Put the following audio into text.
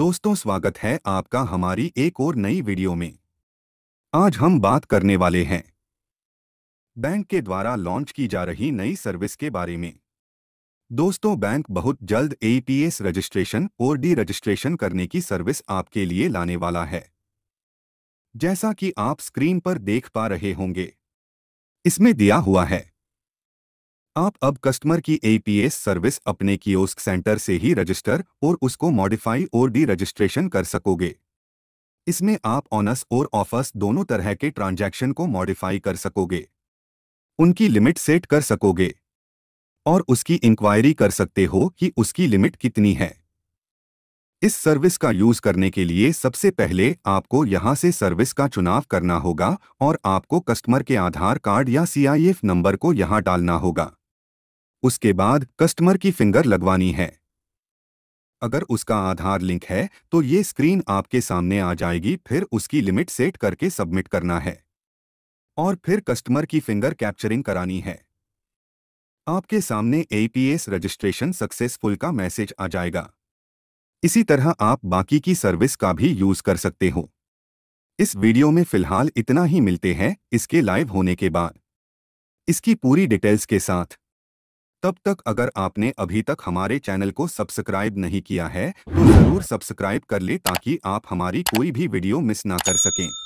दोस्तों स्वागत है आपका हमारी एक और नई वीडियो में आज हम बात करने वाले हैं बैंक के द्वारा लॉन्च की जा रही नई सर्विस के बारे में दोस्तों बैंक बहुत जल्द एपीएस रजिस्ट्रेशन और डी रजिस्ट्रेशन करने की सर्विस आपके लिए लाने वाला है जैसा कि आप स्क्रीन पर देख पा रहे होंगे इसमें दिया हुआ है आप अब कस्टमर की एपीएस सर्विस अपने कियोस्क सेंटर से ही रजिस्टर और उसको मॉडिफाई और डी रजिस्ट्रेशन कर सकोगे इसमें आप ऑनस और ऑफर्स दोनों तरह के ट्रांजैक्शन को मॉडिफाई कर सकोगे उनकी लिमिट सेट कर सकोगे और उसकी इंक्वायरी कर सकते हो कि उसकी लिमिट कितनी है इस सर्विस का यूज करने के लिए सबसे पहले आपको यहां से सर्विस का चुनाव करना होगा और आपको कस्टमर के आधार कार्ड या सीआईएफ नंबर को यहां डालना होगा उसके बाद कस्टमर की फिंगर लगवानी है अगर उसका आधार लिंक है तो ये स्क्रीन आपके सामने आ जाएगी फिर उसकी लिमिट सेट करके सबमिट करना है और फिर कस्टमर की फिंगर कैप्चरिंग करानी है आपके सामने एपीएस रजिस्ट्रेशन सक्सेसफुल का मैसेज आ जाएगा इसी तरह आप बाकी की सर्विस का भी यूज कर सकते हो इस वीडियो में फिलहाल इतना ही मिलते हैं इसके लाइव होने के बाद इसकी पूरी डिटेल्स के साथ तब तक अगर आपने अभी तक हमारे चैनल को सब्सक्राइब नहीं किया है तो ज़रूर सब्सक्राइब कर ले ताकि आप हमारी कोई भी वीडियो मिस ना कर सकें